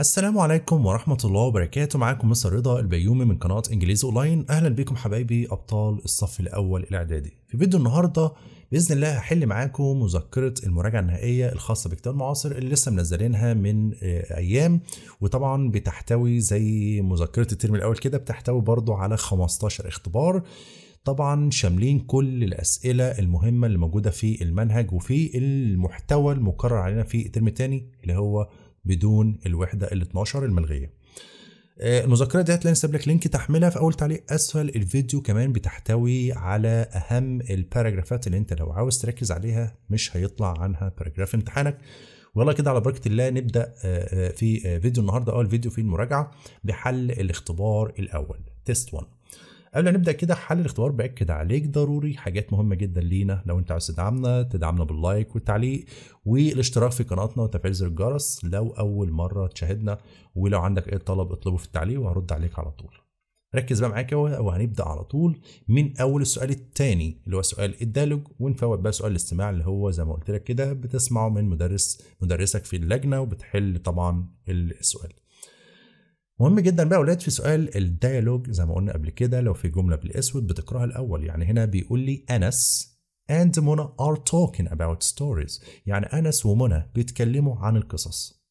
السلام عليكم ورحمة الله وبركاته معاكم مستر رضا البيومي من قناة انجليزي اونلاين اهلا بكم حبايبي ابطال الصف الاول الاعدادي في فيديو النهاردة باذن الله هحل معاكم مذكرة المراجعة النهائية الخاصة بكتاب المعاصر اللي لسه منزلينها من آه، ايام وطبعا بتحتوي زي مذكرة الترم الاول كده بتحتوي برضو على 15 اختبار طبعا شاملين كل الأسئلة المهمة اللي موجودة في المنهج وفي المحتوى المكرر علينا في الترم الثاني اللي هو بدون الوحده ال 12 الملغيه آه، المذكره دي هتلاقي نسيب لك لينك تحملها في اول تعليق اسفل الفيديو كمان بتحتوي على اهم الباراجرافات اللي انت لو عاوز تركز عليها مش هيطلع عنها باراجراف امتحانك ويلا كده على بركه الله نبدا آه، آه، في فيديو النهارده اول فيديو فيه المراجعه بحل الاختبار الاول تيست 1 قبل ما نبدا كده حل الاختبار باكد عليك ضروري حاجات مهمه جدا لينا لو انت عاوز تدعمنا تدعمنا باللايك والتعليق والاشتراك في قناتنا وتفعيل زر الجرس لو اول مره تشاهدنا ولو عندك اي طلب اطلبه في التعليق وهرد عليك على طول ركز بقى معاك وهنبدا على طول من اول السؤال الثاني اللي هو سؤال الدالوج ونفوت بقى سؤال الاستماع اللي هو زي ما قلت لك كده بتسمعه من مدرس مدرسك في اللجنه وبتحل طبعا السؤال مهم جدا بقى ولاد في سؤال الديالوج زي ما قلنا قبل كده لو في جمله بالاسود بتقراها الاول يعني هنا بيقول لي انس and منى are talking about stories يعني انس ومنى بيتكلموا عن القصص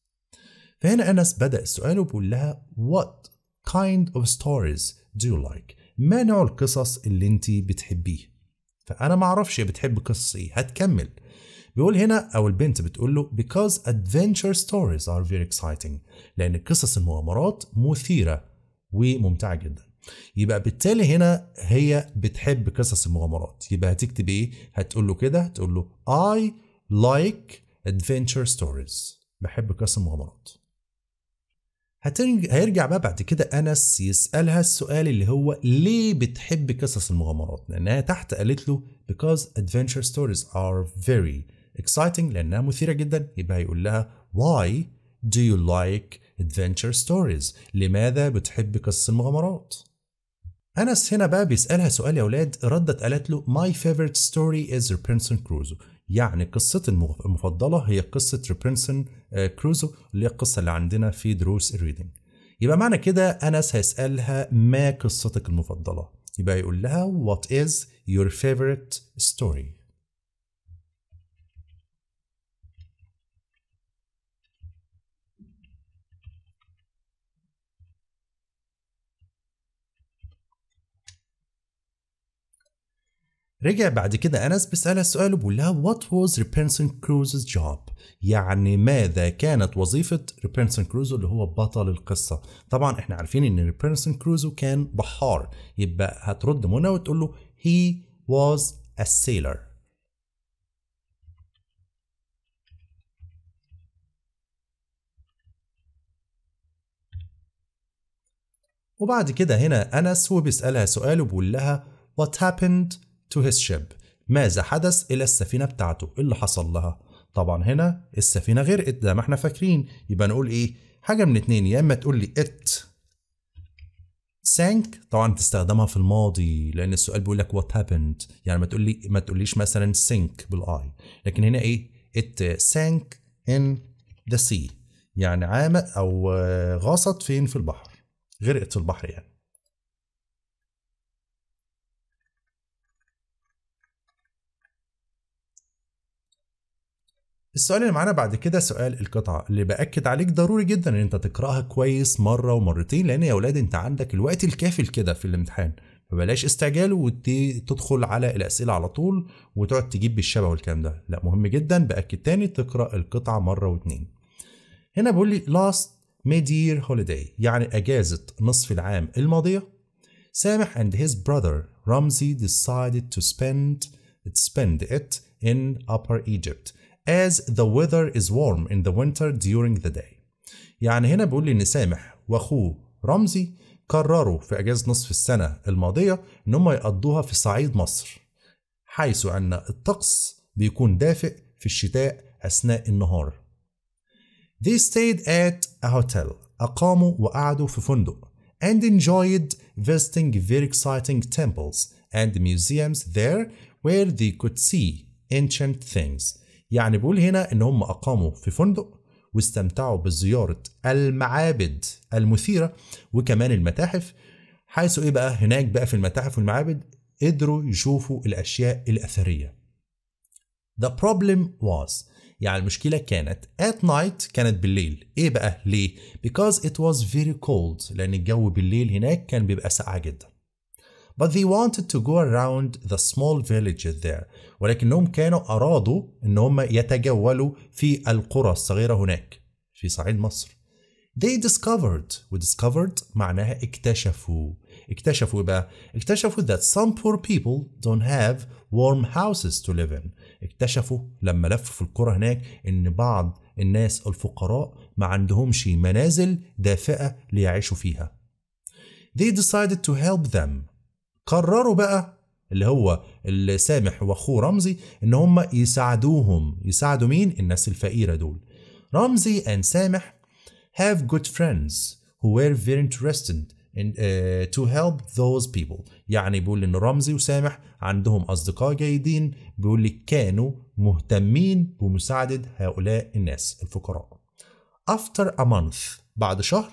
فهنا انس بدا السؤال وبيقول لها what kind of stories do you like ما نوع القصص اللي انت بتحبيه فانا ما اعرفش بتحب قصص ايه هتكمل بيقول هنا او البنت بتقول له because adventure stories are very exciting لان قصص المغامرات مثيره وممتعه جدا يبقى بالتالي هنا هي بتحب قصص المغامرات يبقى هتكتب ايه هتقول له كده هتقول له I like adventure stories بحب قصص المغامرات هيرجع بقى بعد كده انس يسالها السؤال اللي هو ليه بتحب قصص المغامرات لانها تحت قالت له because adventure stories are very exciting لأنها مثيرة جدا يبقى هيقول لها why do you like adventure stories لماذا بتحب قصص المغامرات أنس هنا بقى بيسألها سؤال يا أولاد ردت قالت له my favorite story is Robinson Crusoe يعني قصتي المفضلة هي قصة روبنسون كروزو آه، اللي هي القصة اللي عندنا في دروس الريدنج يبقى معنى كده أنس هيسألها ما قصتك المفضلة يبقى يقول لها what is your favorite story رجع بعد كده أنس بيسألها السؤال وبيقول لها What was Robinson Crusoe's job؟ يعني ماذا كانت وظيفة ريبيرسون كروزو اللي هو بطل القصة طبعا احنا عارفين ان ريبيرسون كروزو كان بحار يبقى هترد منى وتقول له he was a sailor وبعد كده هنا أنس وبيسألها سؤال وبيقول لها What happened to his ship ماذا حدث إلى السفينة بتاعته إيه اللي حصل لها طبعا هنا السفينة غرقت زي ما احنا فاكرين يبقى نقول ايه حاجة من اتنين يا اما تقول لي it sank طبعا تستخدمها في الماضي لان السؤال بيقول لك what happened يعني ما تقول لي ما تقوليش مثلا sink بالاي لكن هنا ايه it sank in the sea يعني عامق او آه، غاصت فين في البحر غرقت في البحر يعني السؤال اللي معانا بعد كده سؤال القطعة اللي بأكد عليك ضروري جدا إن أنت تقرأها كويس مرة ومرتين لأن يا ولاد أنت عندك الوقت الكافي لكده في الامتحان فبلاش استعجال وتدخل على الأسئلة على طول وتقعد تجيب بالشبه والكلام ده لا مهم جدا بأكد تاني تقرأ القطعة مرة واتنين هنا بيقول لي last mid-year holiday يعني أجازة نصف العام الماضية سامح and his brother Ramsey decided to spend spend it in Upper Egypt as the weather is warm in the winter during the day يعني هنا بيقول لي ان سامح واخوه رمزي قرروا في اجازه نصف السنه الماضيه ان هم يقضوها في صعيد مصر حيث ان الطقس بيكون دافئ في الشتاء اثناء النهار They stayed at a hotel أقاموا وقعدوا في فندق and enjoyed visiting very exciting temples and museums there where they could see ancient things يعني بيقول هنا ان هم اقاموا في فندق واستمتعوا بزيارة المعابد المثيرة وكمان المتاحف حيث ايه بقى هناك بقى في المتاحف والمعابد قدروا يشوفوا الاشياء الاثرية The problem was يعني المشكلة كانت at night كانت بالليل ايه بقى ليه because it was very cold لان الجو بالليل هناك كان بيبقى ساقع جدا but they wanted to go around the small villages there ولكنهم كانوا أرادوا إن هم يتجولوا في القرى الصغيرة هناك في صعيد مصر they discovered و discovered معناها اكتشفوا اكتشفوا إيه بقى اكتشفوا that some poor people don't have warm houses to live in اكتشفوا لما لفوا في القرى هناك ان بعض الناس الفقراء ما عندهمش منازل دافئة ليعيشوا فيها they decided to help them قرروا بقى اللي هو السامح واخوه رمزي ان هم يساعدوهم يساعدوا مين الناس الفقيره دول رمزي and سامح have good friends who were very interested in, uh, to help those people يعني بيقول ان رمزي وسامح عندهم اصدقاء جيدين بيقول لي كانوا مهتمين بمساعده هؤلاء الناس الفقراء after a month بعد شهر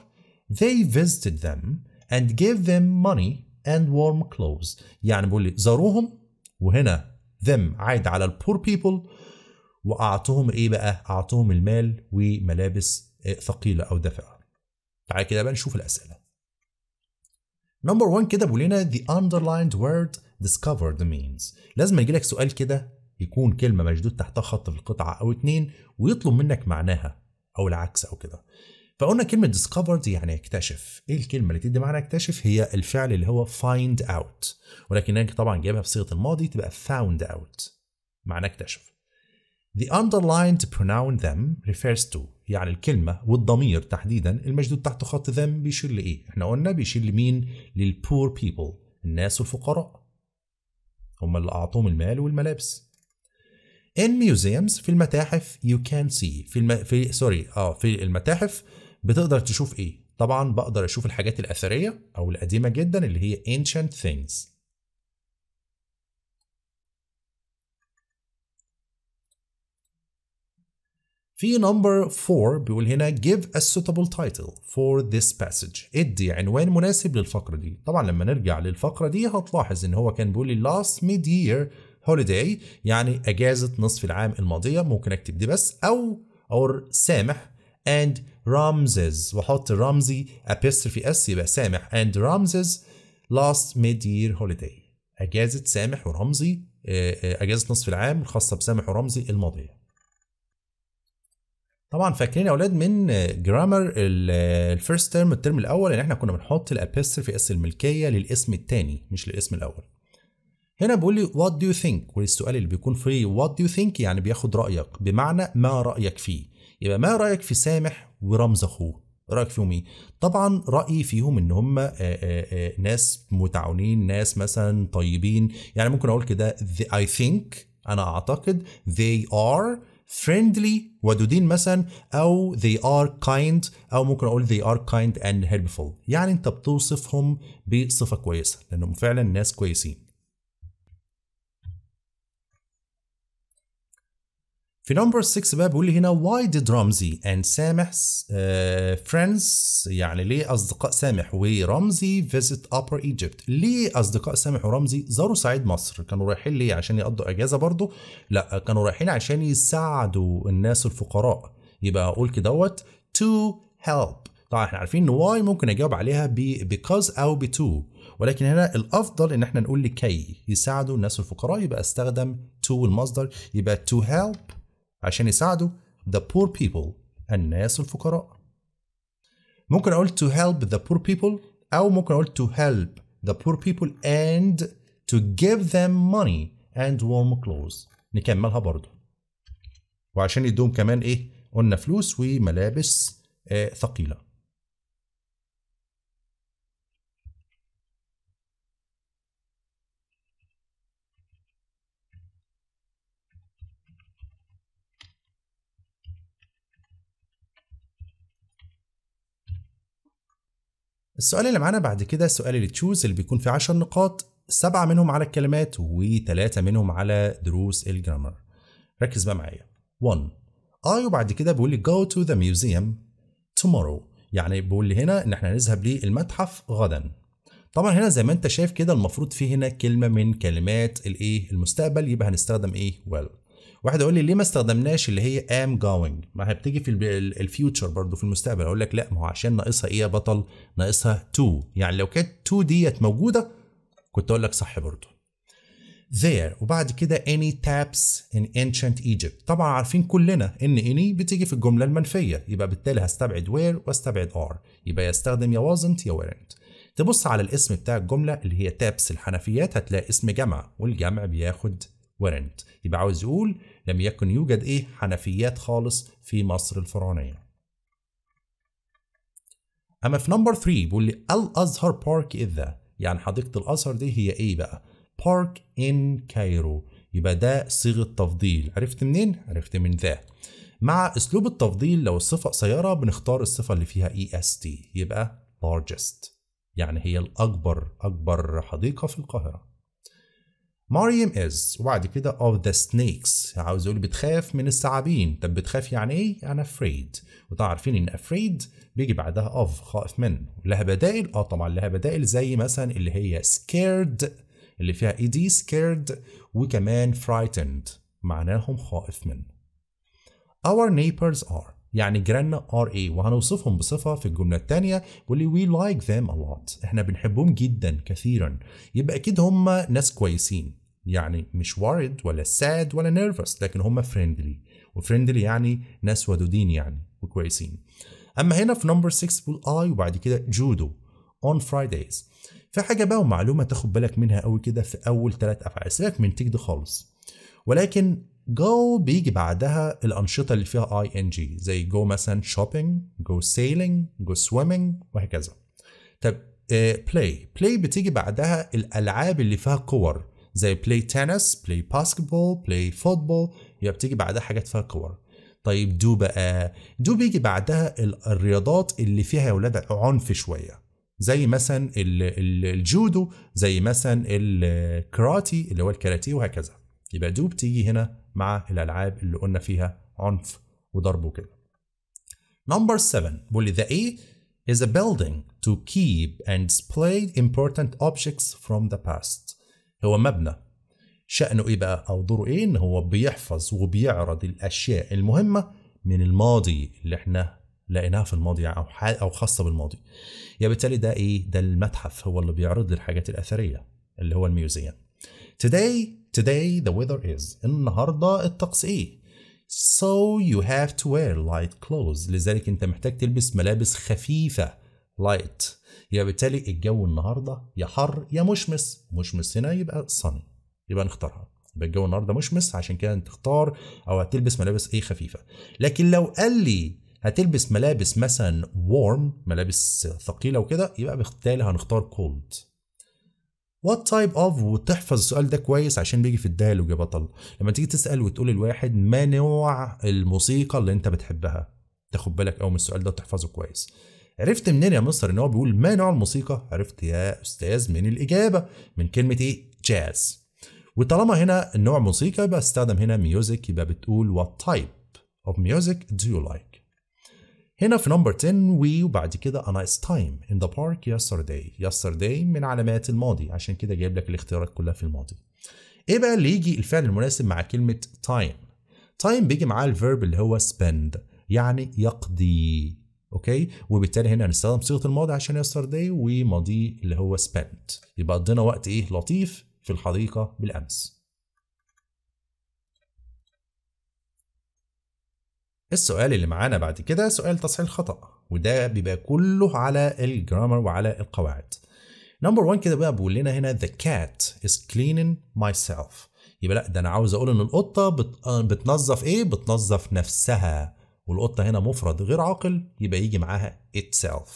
they visited them and gave them money and warm clothes يعني بيقول لي زاروهم وهنا them عايد على ال poor people واعطوهم ايه بقى اعطوهم المال وملابس آه، ثقيله او دافئه تعالى كده بقى نشوف الاسئله نمبر 1 كده بيقول لنا the underlined word discovered means لازم يجي لك سؤال كده يكون كلمه مشدود تحتها خط في القطعه او اتنين ويطلب منك معناها او العكس او كده فقلنا كلمة discovered يعني اكتشف ايه الكلمة اللي تدي معنى اكتشف هي الفعل اللي هو find out ولكن انا طبعا جايبها بصيغة الماضي تبقى found out معنى اكتشف The underlined pronoun them refers to يعني الكلمة والضمير تحديدا المشدود تحت خط them بيشير لإيه؟ احنا قلنا بيشير لمين؟ لل poor people الناس الفقراء هم اللي أعطوهم المال والملابس. In museums في المتاحف you can see في الم... في سوري اه في المتاحف بتقدر تشوف ايه طبعا بقدر اشوف الحاجات الاثريه او القديمه جدا اللي هي ancient things في نمبر 4 بيقول هنا give a suitable title for this passage ادي عنوان مناسب للفقرة دي طبعا لما نرجع للفقرة دي هتلاحظ ان هو كان بيقول لي last mid year holiday يعني اجازة نصف العام الماضية ممكن اكتب دي بس او اور سامح and Ramses واحط رمزي في اس يبقى سامح and رامزز last mid year holiday اجازه سامح ورمزي آه، آه، اجازه نصف العام الخاصه بسامح ورمزي الماضيه طبعا فاكرين يا اولاد من جرامر الفيرست تيرم الترم الاول ان احنا كنا بنحط في اس الملكيه للاسم الثاني مش للاسم الاول هنا بيقول لي وات دو يو ثينك والسؤال اللي بيكون فيه وات دو يو ثينك يعني بياخد رايك بمعنى ما رايك فيه يبقى ما رايك في سامح ورمز اخوه إيه رايك فيهم ايه طبعا رايي فيهم ان هم آآ آه، آآ آه، آه، ناس متعاونين ناس مثلا طيبين يعني ممكن اقول كده اي ثينك انا اعتقد they are friendly ودودين مثلا او they are kind او ممكن اقول they are kind and helpful يعني انت بتوصفهم بصفه كويسه لانهم فعلا ناس كويسين في نمبر 6 بقى بيقول لي هنا واي ديد رمزي اند سامح فريندز يعني ليه اصدقاء سامح ورمزي فيزيت ابر ايجيبت ليه اصدقاء سامح ورمزي زاروا صعيد مصر كانوا رايحين ليه عشان يقضوا اجازه برضه لا كانوا رايحين عشان يساعدوا الناس الفقراء يبقى اقول كدهوت to help طبعا احنا عارفين ان واي ممكن اجاوب عليها ب because او ب to ولكن هنا الافضل ان احنا نقول لكي يساعدوا الناس الفقراء يبقى استخدم to المصدر يبقى to help عشان يساعدوا the poor people الناس الفقراء ممكن أقول to help the poor people أو ممكن أقول to help the poor people and to give them money and warm clothes نكملها برضو وعشان يدوم كمان إيه قلنا فلوس وملابس آه ثقيله السؤال اللي معانا بعد كده سؤال التشوز اللي بيكون فيه 10 نقاط سبعة منهم على الكلمات وثلاثة منهم على دروس الجرامر ركز بقى معايا 1 آي وبعد كده بيقول لي go to the museum tomorrow يعني بيقول لي هنا ان احنا هنذهب للمتحف غدا طبعا هنا زي ما انت شايف كده المفروض في هنا كلمه من كلمات الايه المستقبل يبقى هنستخدم ايه well واحد يقول لي ليه ما استخدمناش اللي هي ام جوينج ما هي بتيجي في الفيوتشر برضو في المستقبل اقول لك لا ما هو عشان ناقصها ايه يا بطل ناقصها تو يعني لو كانت تو ديت موجوده كنت اقول لك صح برضو there وبعد كده any taps in ancient Egypt طبعا عارفين كلنا ان any بتيجي في الجملة المنفية يبقى بالتالي هستبعد where واستبعد are يبقى يستخدم يا wasn't يا weren't تبص على الاسم بتاع الجملة اللي هي taps الحنفيات هتلاقي اسم جمع والجمع بياخد ورنت يبقى عاوز يقول لم يكن يوجد ايه حنفيات خالص في مصر الفرعونيه اما في نمبر 3 بيقول لي الازهر بارك اذا إيه يعني حديقه الازهر دي هي ايه بقى بارك ان كايرو يبقى ده صيغه تفضيل عرفت منين عرفت من ذا مع اسلوب التفضيل لو الصفه قصيره بنختار الصفه اللي فيها اي اس تي يبقى largest يعني هي الاكبر اكبر حديقه في القاهره مريم از وبعد كده of the snakes عاوز يقول بتخاف من الثعابين طب بتخاف يعني ايه انا afraid وطبعا عارفين ان afraid بيجي بعدها of خائف منه لها بدائل اه طبعا لها بدائل زي مثلا اللي هي scared اللي فيها اي دي scared وكمان frightened معناهم خائف منه Our neighbors are يعني جيراننا ار ايه وهنوصفهم بصفة في الجملة الثانية واللي وي لايك ذيم ا احنا بنحبهم جدا كثيرا يبقى اكيد هم ناس كويسين يعني مش وارد ولا ساد ولا نيرفوس لكن هم فريندلي وفريندلي يعني ناس ودودين يعني وكويسين اما هنا في نمبر 6 بول اي وبعد كده جودو اون فرايدايز في حاجه بقى ومعلومه تاخد بالك منها قوي كده في اول ثلاث افعال سيبك من تيك دي خالص ولكن جو بيجي بعدها الانشطه اللي فيها اي ان جي زي جو مثلا شوبينج جو سيلينج جو سويمينج وهكذا طب بلاي آه، بلاي بتيجي بعدها الالعاب اللي فيها كور زي بلاي تنس بلاي باسكتبول بلاي فوتبول يبقى بتيجي بعدها حاجات فيها كور طيب دو بقى دو بيجي بعدها الرياضات اللي فيها يا ولاد عنف شويه زي مثلا الجودو زي مثلا الكراتي اللي هو الكاراتيه وهكذا يبقى دو بتيجي هنا مع الالعاب اللي قلنا فيها عنف وضرب وكده Number 7 بيقول ذا اي is a building to keep and display important objects from the past هو مبنى شأنه إيه بقى أو دوره إيه إن هو بيحفظ وبيعرض الأشياء المهمة من الماضي اللي إحنا لقيناها في الماضي يعني أو أو خاصة بالماضي. يا بالتالي ده إيه؟ ده المتحف هو اللي بيعرض لي الحاجات الأثرية اللي هو الميوزيوم. Today today the weather is النهارده الطقس إيه؟ So you have to wear light clothes لذلك أنت محتاج تلبس ملابس خفيفة light يبقى بالتالي الجو النهارده يا حر يا مشمس مشمس هنا يبقى صني يبقى نختارها يبقى الجو النهارده مشمس عشان كده تختار او هتلبس ملابس ايه خفيفه لكن لو قال لي هتلبس ملابس مثلا warm ملابس ثقيله وكده يبقى بالتالي هنختار cold وات تايب اوف وتحفظ السؤال ده كويس عشان بيجي في الديالوج يا بطل لما تيجي تسال وتقول الواحد ما نوع الموسيقى اللي انت بتحبها تاخد بالك قوي من السؤال ده وتحفظه كويس عرفت منين يا مستر ان هو بيقول ما نوع الموسيقى عرفت يا استاذ من الاجابه من كلمه ايه جاز وطالما هنا النوع موسيقى يبقى استخدم هنا ميوزك يبقى بتقول what type of music do you like هنا في نمبر 10 وي وبعد كده a nice time in the park yesterday yesterday من علامات الماضي عشان كده جايب لك الاختيارات كلها في الماضي ايه بقى اللي يجي الفعل المناسب مع كلمة time time بيجي معاه الفيرب اللي هو spend يعني يقضي اوكي وبالتالي هنا هنستخدم صيغه الماضي عشان yesterday وماضي اللي هو spent يبقى قضينا وقت ايه لطيف في الحديقه بالامس السؤال اللي معانا بعد كده سؤال تصحيح الخطا وده بيبقى كله على الجرامر وعلى القواعد نمبر 1 كده بقى بيقول لنا هنا the cat is cleaning myself يبقى لا ده انا عاوز اقول ان القطه بتنظف ايه بتنظف نفسها والقطة هنا مفرد غير عاقل يبقى يجي معاها itself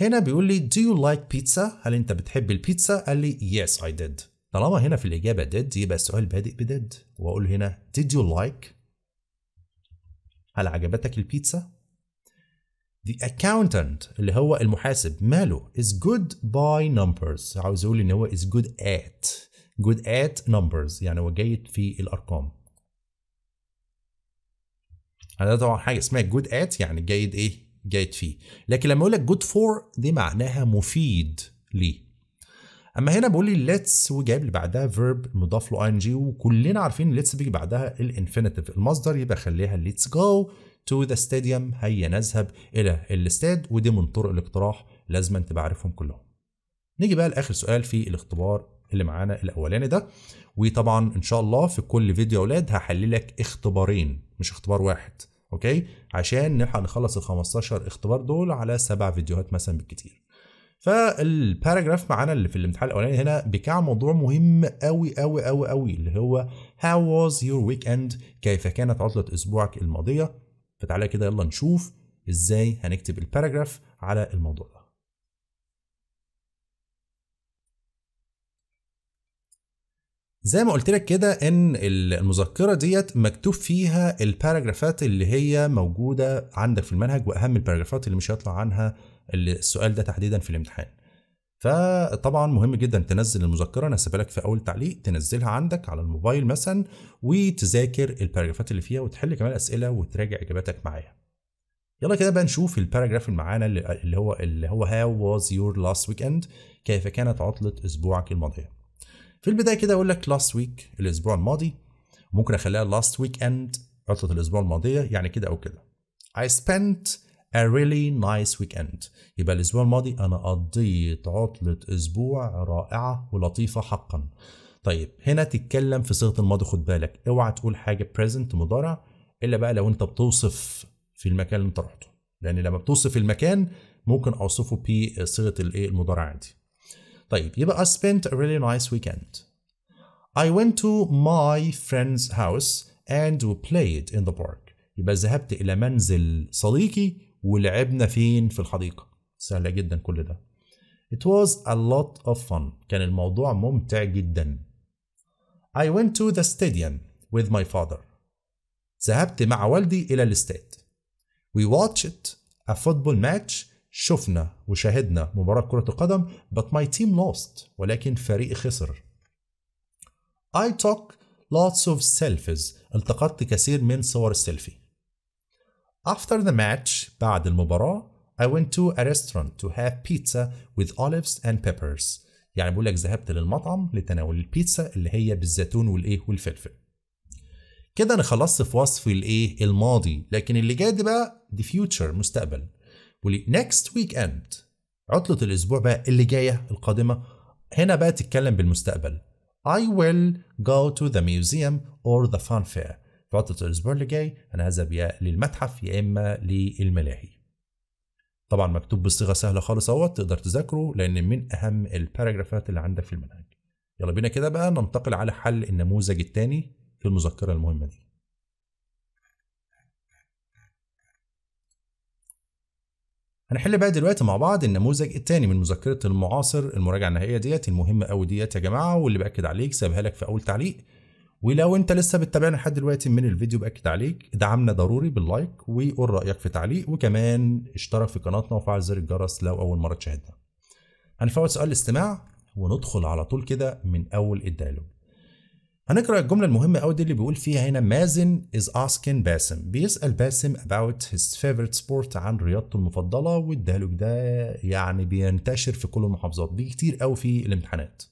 هنا بيقول لي do you like pizza هل انت بتحب البيتزا قال لي yes I did طالما هنا في الإجابة did يبقى السؤال بادئ ب did وأقول هنا did you like هل عجبتك البيتزا The accountant اللي هو المحاسب ماله is good by numbers عاوز يقول ان هو is good at good at numbers يعني هو جيد في الارقام هذا طبعا حاجه اسمها جود ات يعني جيد ايه جيد فيه لكن لما اقول لك جود فور دي معناها مفيد ليه اما هنا بقول لي ليتس وجايب اللي بعدها فيرب مضاف له ان جي وكلنا عارفين ليتس بيجي بعدها الانفينيتيف المصدر يبقى خليها ليتس جو تو ذا ستاديوم هيا نذهب الى الاستاد ودي من طرق الاقتراح لازم تبقى عارفهم كلهم نيجي بقى لاخر سؤال في الاختبار اللي معانا الاولاني ده وطبعا ان شاء الله في كل فيديو يا اولاد لك اختبارين مش اختبار واحد اوكي عشان نلحق نخلص ال 15 اختبار دول على سبع فيديوهات مثلا بالكتير فالباراجراف معانا اللي في الامتحان الاولاني هنا بكاع موضوع مهم قوي قوي قوي قوي اللي هو هاو was your weekend كيف كانت عطله اسبوعك الماضيه فتعالى كده يلا نشوف ازاي هنكتب الباراجراف على الموضوع ده زي ما قلت لك كده ان المذكره ديت مكتوب فيها الباراجرافات اللي هي موجوده عندك في المنهج واهم الباراجرافات اللي مش هيطلع عنها السؤال ده تحديدا في الامتحان فطبعا مهم جدا تنزل المذكره انا سيبها لك في اول تعليق تنزلها عندك على الموبايل مثلا وتذاكر الباراجرافات اللي فيها وتحل كمان اسئله وتراجع اجاباتك معايا يلا كده بقى نشوف الباراجراف اللي معانا اللي هو اللي هو هاو واز يور لاست ويك اند كيف كانت عطله اسبوعك الماضيه في البدايه كده اقول لك لاست ويك الاسبوع الماضي ممكن اخليها لاست ويك اند عطله الاسبوع الماضيه يعني كده او كده I spent a really nice weekend يبقى الاسبوع الماضي انا قضيت عطله اسبوع رائعه ولطيفه حقا طيب هنا تتكلم في صيغه الماضي خد بالك اوعى تقول حاجه present مضارع الا بقى لو انت بتوصف في المكان اللي انت رحته لان لما بتوصف المكان ممكن اوصفه بصيغه الايه المضارع عادي طيب يبقى I spent a really nice weekend. I went to my friend's house and we played in the park. يبقى ذهبت إلى منزل صديقي ولعبنا فين في الحديقة. سهلة جدا كل ده. It was a lot of fun. كان الموضوع ممتع جدا. I went to the stadium with my father. ذهبت مع والدي إلى الاستاد. We watched a football match شفنا وشاهدنا مباراة كرة القدم but my team lost ولكن فريقي خسر I took lots of selfies التقطت كثير من صور السيلفي After the match بعد المباراة I went to a restaurant to have pizza with olives and peppers يعني بقول لك ذهبت للمطعم لتناول البيتزا اللي هي بالزيتون والايه والفلفل كده انا خلصت في وصف الايه الماضي لكن اللي جاي ده بقى the future مستقبل ولنكست ويك اند عطلة الأسبوع بقى اللي جاية القادمة هنا بقى تتكلم بالمستقبل I will go to the museum or the fun fair في عطلة الأسبوع اللي جاي أنا هذهب يا للمتحف يا إما للملاهي طبعا مكتوب بصيغة سهلة خالص أهوت تقدر تذاكره لأن من أهم الباراجرافات اللي عندك في المنهج يلا بينا كده بقى ننتقل على حل النموذج الثاني في المذكرة المهمة دي هنحل بقى دلوقتي مع بعض النموذج الثاني من مذكره المعاصر المراجعه النهائيه ديت المهمه قوي ديت يا جماعه واللي باكد عليك سابها لك في اول تعليق ولو انت لسه بتتابعنا لحد دلوقتي من الفيديو باكد عليك دعمنا ضروري باللايك وقول رايك في تعليق وكمان اشترك في قناتنا وفعل زر الجرس لو اول مره تشاهدنا هنفوت سؤال الاستماع وندخل على طول كده من اول الديالوج هنقرا الجمله المهمه قوي دي اللي بيقول فيها هنا مازن از اسكن باسم بيسال باسم اباوت هيز فيفرت سبورت عن رياضته المفضله والديالوج ده يعني بينتشر في كل المحافظات بيه كتير قوي في الامتحانات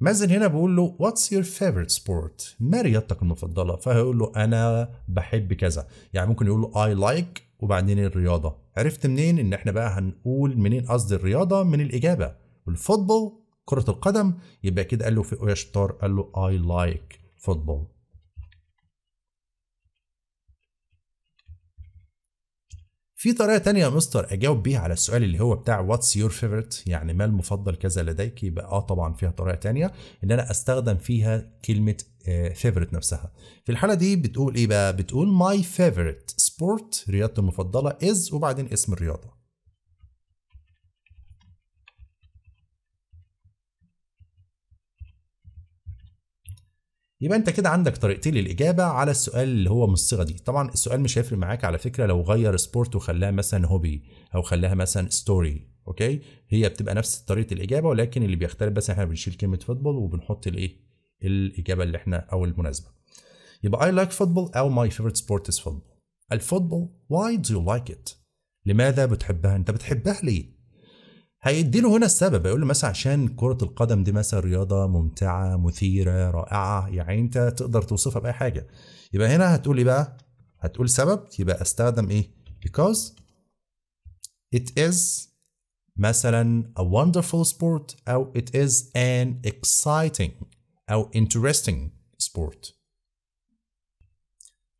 مازن هنا بيقول له واتس يور فيفورت سبورت ما رياضتك المفضله فهيقول له انا بحب كذا يعني ممكن يقول له اي لايك وبعدين الرياضه عرفت منين ان احنا بقى هنقول منين قصد الرياضه من الاجابه الفوتبول كرة القدم يبقى كده قال له في يا شطار قال له I like football في طريقة تانية يا مستر أجاوب بيها على السؤال اللي هو بتاع واتس يور فيفورت يعني ما المفضل كذا لديك يبقى آه طبعا فيها طريقة تانية إن أنا أستخدم فيها كلمة فيفورت آه، نفسها. في الحالة دي بتقول إيه بقى؟ بتقول ماي فيفورت سبورت رياضتي المفضلة إز وبعدين اسم الرياضة. يبقى انت كده عندك طريقتين للاجابه على السؤال اللي هو من الصيغه دي طبعا السؤال مش هيفرق معاك على فكره لو غير سبورت وخلاها مثلا هوبي او خلاها مثلا ستوري اوكي هي بتبقى نفس طريقه الاجابه ولكن اللي بيختلف بس احنا بنشيل كلمه فوتبول وبنحط الايه الاجابه اللي احنا او المناسبه يبقى اي لايك فوتبول او ماي فيفورت سبورت از فوتبول الفوتبول why do you like it لماذا بتحبها انت بتحبها ليه هيديله هنا السبب هيقول له مثلا عشان كرة القدم دي مثلا رياضة ممتعة مثيرة رائعة يعني أنت تقدر توصفها بأي حاجة يبقى هنا هتقول إيه بقى؟ هتقول سبب يبقى أستخدم إيه؟ because it is مثلا a wonderful sport أو it is an exciting أو interesting sport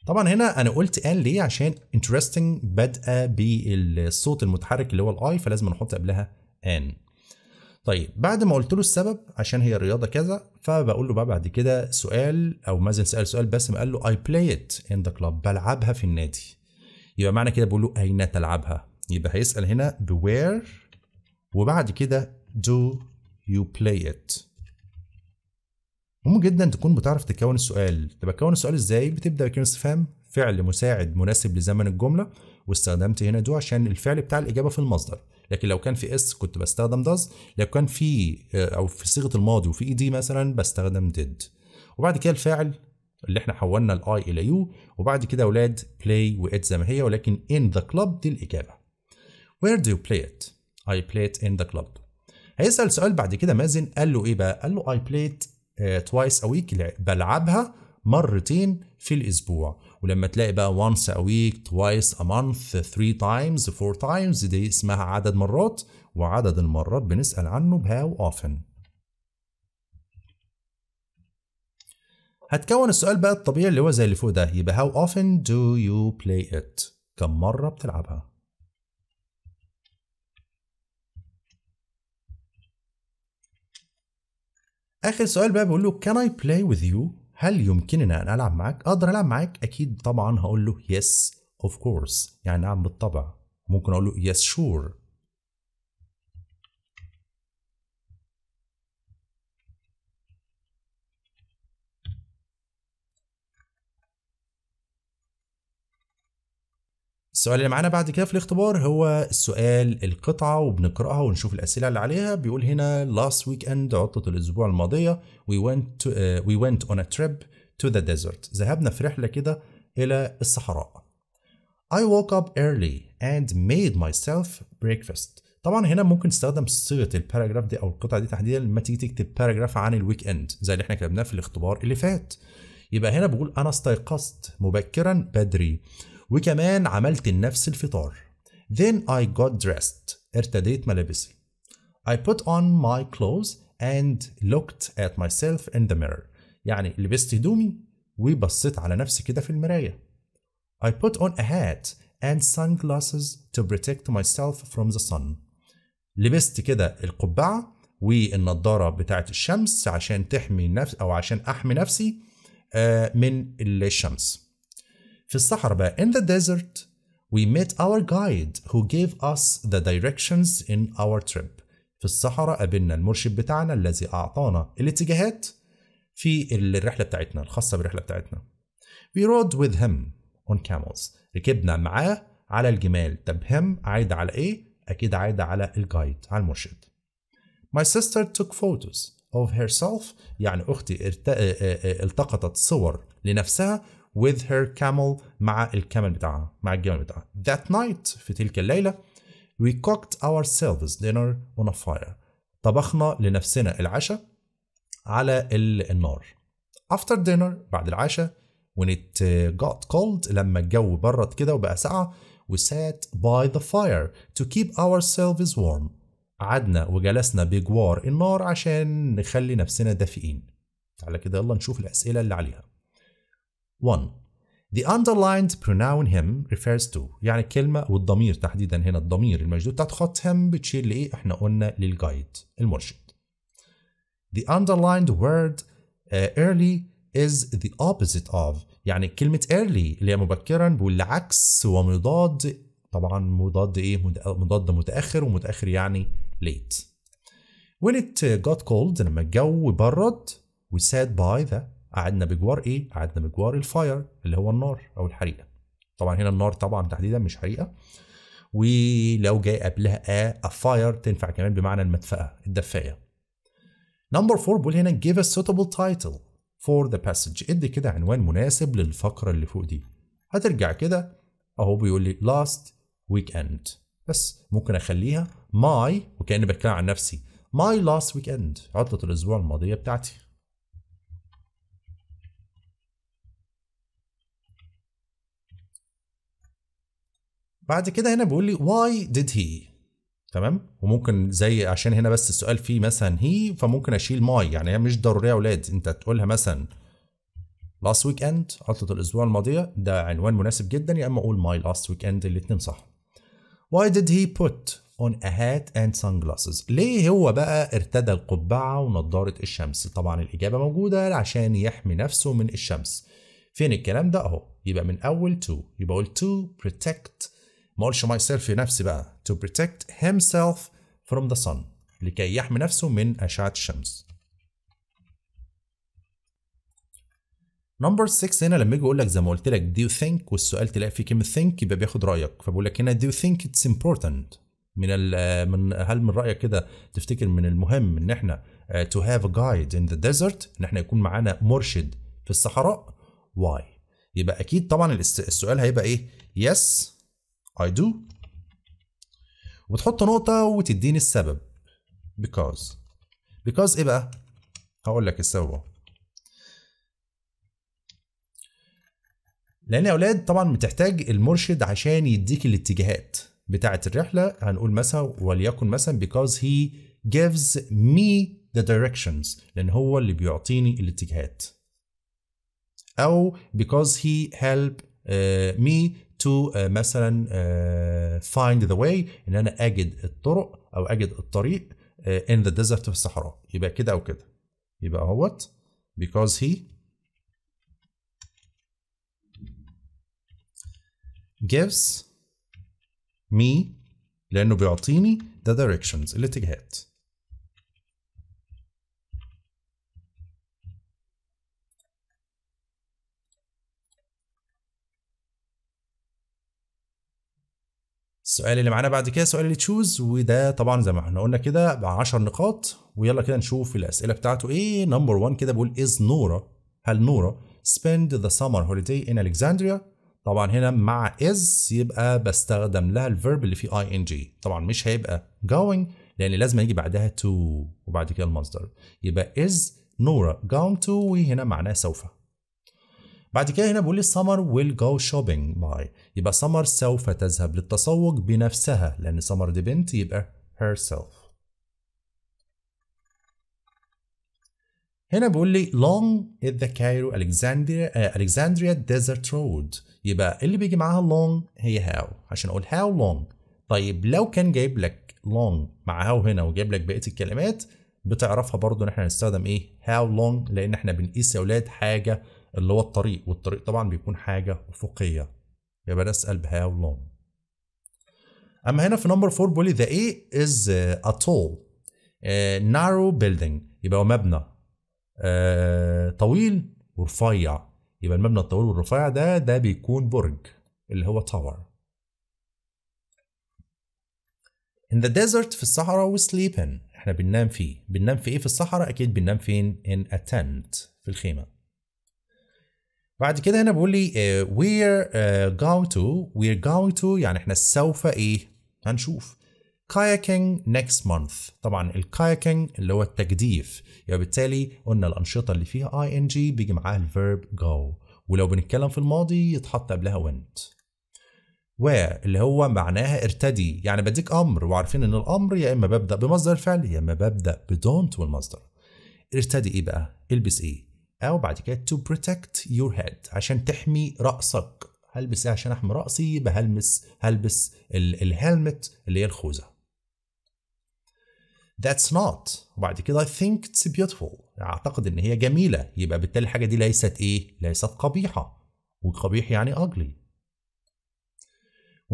طبعا هنا انا قلت ان ليه عشان interesting بادئه بالصوت المتحرك اللي هو الاي فلازم نحط قبلها ان طيب بعد ما قلت له السبب عشان هي الرياضه كذا فبقول له بقى بعد كده سؤال او مازن سال سؤال بس قال له اي بلاي ات ان ذا كلاب بلعبها في النادي يبقى معنى كده بقول له اين تلعبها يبقى هيسال هنا بوير وبعد كده do you play it مهم جدا تكون بتعرف تكون السؤال تبقى تكون السؤال ازاي بتبدا بكلمه استفهام فعل مساعد مناسب لزمن الجمله واستخدمت هنا دو عشان الفعل بتاع الاجابه في المصدر لكن لو كان في اس كنت بستخدم داز لو كان في آه، او في صيغه الماضي وفي اي دي مثلا بستخدم ديد وبعد كده الفاعل اللي احنا حولنا الاي الى يو وبعد كده اولاد play وات زي ما هي ولكن in the club دي الاجابه where do you play it I play it in the club هيسال سؤال بعد كده مازن قال له ايه بقى قال له I play it آه، twice a week بلعبها مرتين في الاسبوع ولما تلاقي بقى once a week twice a month three times four times دي اسمها عدد مرات وعدد المرات بنسأل عنه بهاو often هتكون السؤال بقى الطبيعي اللي هو زي اللي فوق ده يبقى how often do you play it كم مرة بتلعبها آخر سؤال بقى بيقول له can I play with you هل يمكننا ان العب معاك؟ اقدر العب معاك؟ اكيد طبعا هقول له يس اوف كورس يعني نعم بالطبع ممكن اقول له يس شور السؤال اللي معانا بعد كده في الاختبار هو السؤال القطعة وبنقرأها ونشوف الأسئلة اللي عليها بيقول هنا last weekend عطلة الأسبوع الماضية we went to, uh, we went on a trip to the desert ذهبنا في رحلة كده إلى الصحراء I woke up early and made myself breakfast طبعا هنا ممكن تستخدم صيغه الباراجراف دي او القطعه دي تحديدا لما تيجي تكتب باراجراف عن الويك اند زي اللي احنا كتبناه في الاختبار اللي فات يبقى هنا بقول انا استيقظت مبكرا بدري وكمان عملت لنفسي الفطار Then I got dressed ارتديت ملابسي I put on my clothes and looked at myself in the mirror يعني لبست هدومي وبصيت على نفسي كده في المراية I put on a hat and sunglasses to protect myself from the sun لبست كده القبعة والنضارة بتاعة الشمس عشان تحمي نفس أو عشان أحمي نفسي آه، من الشمس في الصحراء بقى in the desert we met our guide who gave us the directions in our trip في الصحراء قابلنا المرشد بتاعنا الذي أعطانا الاتجاهات في الرحلة بتاعتنا الخاصة بالرحلة بتاعتنا we rode with him on camels ركبنا معاه على الجمال طب هم عايدة على ايه؟ أكيد عايدة على الجايد على المرشد my sister took photos of herself يعني أختي التقطت صور لنفسها with her camel مع الكامل بتاعها مع الجمل بتاعها that night في تلك الليلة we cooked ourselves dinner on a fire طبخنا لنفسنا العشاء على النار after dinner بعد العشاء when it uh, got cold لما الجو برد كده وبقى ساقع we sat by the fire to keep ourselves warm قعدنا وجلسنا بجوار النار عشان نخلي نفسنا دافئين تعالى كده يلا نشوف الأسئلة اللي عليها 1. The underlined pronoun him refers to يعني الكلمة والضمير تحديدا هنا الضمير المجدود تحت خط him بتشير لإيه؟ احنا قلنا للجايد المرشد. The underlined word uh, early is the opposite of يعني كلمة early اللي هي مبكرا واللي ومضاد طبعا مضاد ايه؟ مضاد متأخر ومتأخر يعني late. When it uh, got cold لما الجو برد we said by the قعدنا بجوار ايه؟ قعدنا بجوار الفاير اللي هو النار او الحريقه. طبعا هنا النار طبعا تحديدا مش حريقه. ولو جاي قبلها ا آه، فاير تنفع كمان بمعنى المدفأه الدفايه. نمبر 4 بيقول هنا give a suitable title for the passage ادي كده عنوان مناسب للفقره اللي فوق دي. هترجع كده اهو بيقول لي last weekend بس ممكن اخليها my وكاني بتكلم عن نفسي my last weekend عطله الاسبوع الماضيه بتاعتي. بعد كده هنا بيقول لي واي ديد هي تمام وممكن زي عشان هنا بس السؤال فيه مثلا هي فممكن اشيل ماي يعني هي مش ضروريه يا اولاد انت تقولها مثلا لاست ويك اند عطله الاسبوع الماضيه ده عنوان مناسب جدا يا اما اقول ماي لاست ويك اند الاثنين صح why did he put on a hat and sunglasses ليه هو بقى ارتدى القبعه ونضاره الشمس طبعا الاجابه موجوده عشان يحمي نفسه من الشمس فين الكلام ده اهو يبقى من اول تو يبقى اقول تو protect ما اقولش ماي سيلف نفسي بقى to protect himself from the sun لكي يحمي نفسه من أشعة الشمس نمبر 6 هنا لما يجي يقول لك زي ما قلت لك do you think والسؤال تلاقي فيه كلمة think يبقى بياخد رأيك فبقول لك هنا do you think it's important من ال من هل من رأيك كده تفتكر من المهم ان احنا آه، to have a guide in the desert ان احنا يكون معانا مرشد في الصحراء why يبقى اكيد طبعا السؤال هيبقى ايه yes I do وتحط نقطة وتديني السبب because because ايه بقى؟ هقول لك السبب اهو لان يا اولاد طبعا بتحتاج المرشد عشان يديك الاتجاهات بتاعه الرحله هنقول مثلا وليكن مثلا because he gives me the directions لان هو اللي بيعطيني الاتجاهات او because he help آه، me to uh, مثلا uh, find the way ان انا اجد الطرق او اجد الطريق uh, in the desert في الصحراء يبقى كده او كده يبقى اهوت because he gives me لانه بيعطيني the directions الاتجاهات السؤال اللي معانا بعد كده سؤال اللي تشوز وده طبعا زي ما احنا قلنا كده ب 10 نقاط ويلا كده نشوف الاسئله بتاعته ايه نمبر 1 كده بيقول از نورا هل نورا spend the summer holiday in Alexandria طبعا هنا مع از يبقى بستخدم لها الفيرب اللي فيه اي ان جي طبعا مش هيبقى going لان لازم يجي بعدها تو وبعد كده المصدر يبقى از نورا going to وهنا معناه سوف بعد كده هنا بيقول لي سمر ويل جو شوبينج باي يبقى سمر سوف تذهب للتسوق بنفسها لان سمر دي بنت يبقى herself هنا بيقول لي long is the Cairo Alexandria uh, Alexandria desert road يبقى اللي بيجي معاها long هي how عشان اقول how long طيب لو كان جايب لك long مع how هنا وجايب لك بقيه الكلمات بتعرفها برضو ان احنا هنستخدم ايه how long لان احنا بنقيس يا اولاد حاجه اللي هو الطريق والطريق طبعا بيكون حاجة أفقية يبقى ده اسأل بهاو لونج أما هنا في نمبر 4 بيقول لي ذا إيه إز أتول نارو building يبقى هو مبنى uh, طويل ورفيع يبقى المبنى الطويل والرفيع ده ده بيكون برج اللي هو تاور In the desert في الصحراء we sleep in احنا بننام فيه بننام في ايه في الصحراء اكيد بننام فين in a tent في الخيمه بعد كده هنا بيقول لي وير آه, آه, going تو وير going تو يعني احنا سوف ايه هنشوف kayaking next month طبعا الكاياكينج اللي هو التجديف يبقى يعني بالتالي قلنا الانشطه اللي فيها اي ان جي بيجي معاها الفيرب جو ولو بنتكلم في الماضي يتحط قبلها went اللي هو معناها ارتدي يعني بديك امر وعارفين ان الامر يا اما ببدا بمصدر الفعل يا اما ببدا بدونت والمصدر ارتدي ايه بقى البس ايه او بعد كده to protect your head عشان تحمي راسك هلبس ايه عشان احمي راسي بهلمس هلبس هلبس الهلمت اللي هي الخوذه That's not وبعد كده I think it's beautiful يعني اعتقد ان هي جميله يبقى بالتالي الحاجه دي ليست ايه ليست قبيحه وقبيح يعني ugly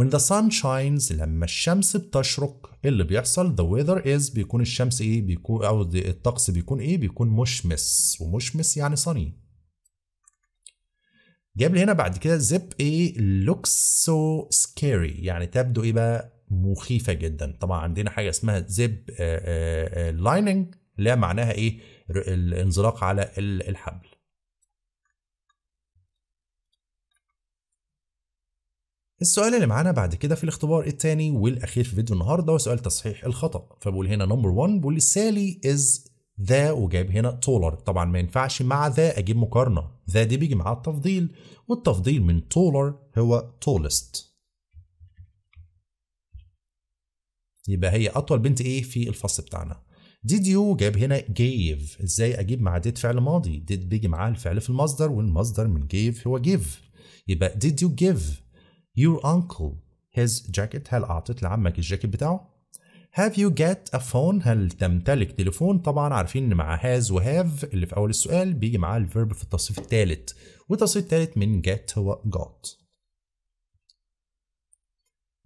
When the sun shines لما الشمس بتشرق إيه اللي بيحصل the weather is بيكون الشمس ايه بيكون او الطقس بيكون ايه بيكون مشمس ومشمس يعني صني جاب لي هنا بعد كده zip ايه looks so scary يعني تبدو ايه بقى مخيفة جدا طبعا عندنا حاجة اسمها zip آه، آه، آه، lining اللي معناها ايه الانزلاق على الحبل السؤال اللي معانا بعد كده في الاختبار الثاني والاخير في فيديو النهارده هو سؤال تصحيح الخطا فبقول هنا نمبر 1 بقول سالي از ذا وجايب هنا تولر طبعا ما ينفعش مع ذا اجيب مقارنه ذا دي بيجي معاه التفضيل والتفضيل من تولر هو تولست يبقى هي اطول بنت ايه في الفصل بتاعنا did you جاب هنا gave ازاي اجيب مع did فعل ماضي did بيجي معاه الفعل في المصدر والمصدر من gave هو give يبقى did you give your uncle his jacket هل أعطيت لعمك الجاكيت بتاعه؟ Have you got a phone؟ هل تمتلك تليفون؟ طبعا عارفين ان مع has و have اللي في اول السؤال بيجي معاه الفيرب في التصريف الثالث والتصريف الثالث من get هو got.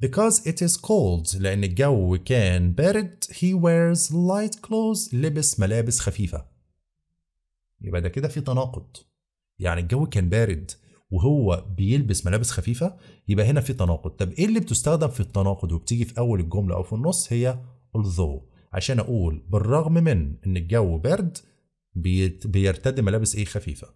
Because it is cold لأن الجو كان بارد he wears light clothes لبس ملابس خفيفة. يبقى ده كده في تناقض. يعني الجو كان بارد وهو بيلبس ملابس خفيفه يبقى هنا في تناقض طب ايه اللي بتستخدم في التناقض وبتيجي في اول الجمله او في النص هي although عشان اقول بالرغم من ان الجو برد بيرتدي ملابس ايه خفيفه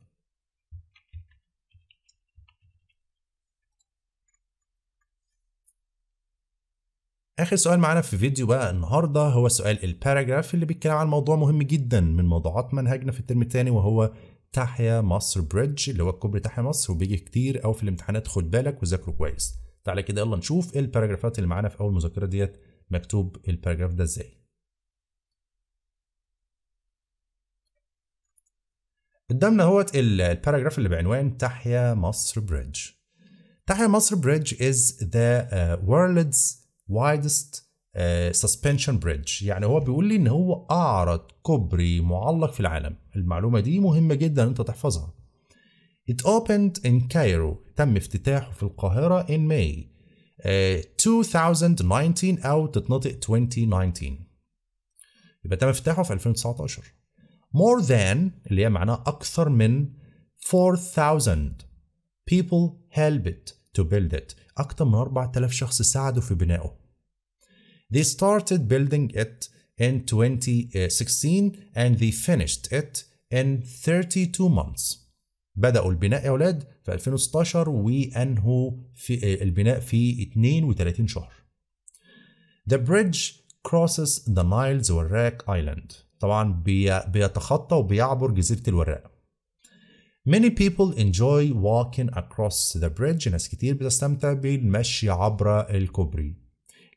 اخر سؤال معانا في فيديو بقى النهارده هو سؤال الباراجراف اللي بيتكلم عن موضوع مهم جدا من موضوعات منهجنا في الترم الثاني وهو تحيا مصر بريدج اللي هو كوبري تحيا مصر وبيجي كتير قوي في الامتحانات خد بالك وذاكره كويس تعالى كده يلا نشوف الباراجرافات اللي معانا في اول مذكره ديت مكتوب الباراجراف ده ازاي قدامنا اهوت الباراجراف اللي بعنوان تحيا مصر بريدج تحيا مصر بريدج is the uh, world's widest سسبنشن آه، بريدج يعني هو بيقول لي ان هو اعرض كوبري معلق في العالم المعلومه دي مهمه جدا انت تحفظها It opened in Cairo تم افتتاحه في القاهره in May uh, 2019 او تتنطق 2019 يبقى تم افتتاحه في 2019 more than اللي هي معناها اكثر من 4000 people helped to build it اكثر من 4000 شخص ساعدوا في بنائه They started building it in 2016 and they finished it in 32 months بدأوا البناء يا أولاد في 2016 وأنهوا في البناء في 32 شهر The bridge crosses the Niles وراك Island طبعا بيتخطى وبيعبر جزيرة الوراق Many people enjoy walking across the bridge ناس كتير بتستمتع بالمشي عبر الكوبري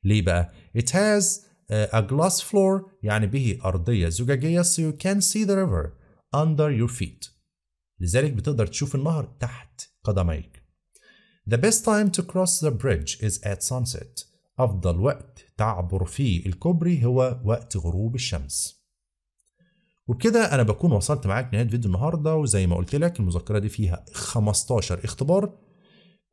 ليه بقى؟ It has a glass floor يعني به أرضية زجاجية so you can see the river under your feet لذلك بتقدر تشوف النهر تحت قدميك. The best time to cross the bridge is at sunset. أفضل وقت تعبر فيه الكوبري هو وقت غروب الشمس. وبكده أنا بكون وصلت معاك لنهاية فيديو النهاردة وزي ما قلت لك المذكرة دي فيها 15 اختبار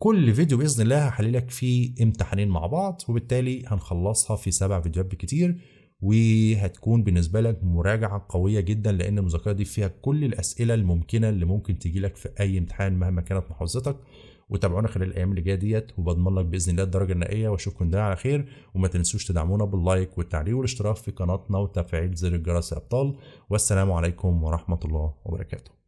كل فيديو باذن الله هحلل لك فيه امتحانين مع بعض وبالتالي هنخلصها في سبع فيديوهات بكتير وهتكون بالنسبه لك مراجعه قويه جدا لان المذاكره دي فيها كل الاسئله الممكنه اللي ممكن تيجي لك في اي امتحان مهما كانت محافظتك وتابعونا خلال الايام اللي جايه ديت وبضمن لك باذن الله الدرجه النهائيه واشوفكم ده على خير وما تنسوش تدعمونا باللايك والتعليق والاشتراك في قناتنا وتفعيل زر الجرس يا ابطال والسلام عليكم ورحمه الله وبركاته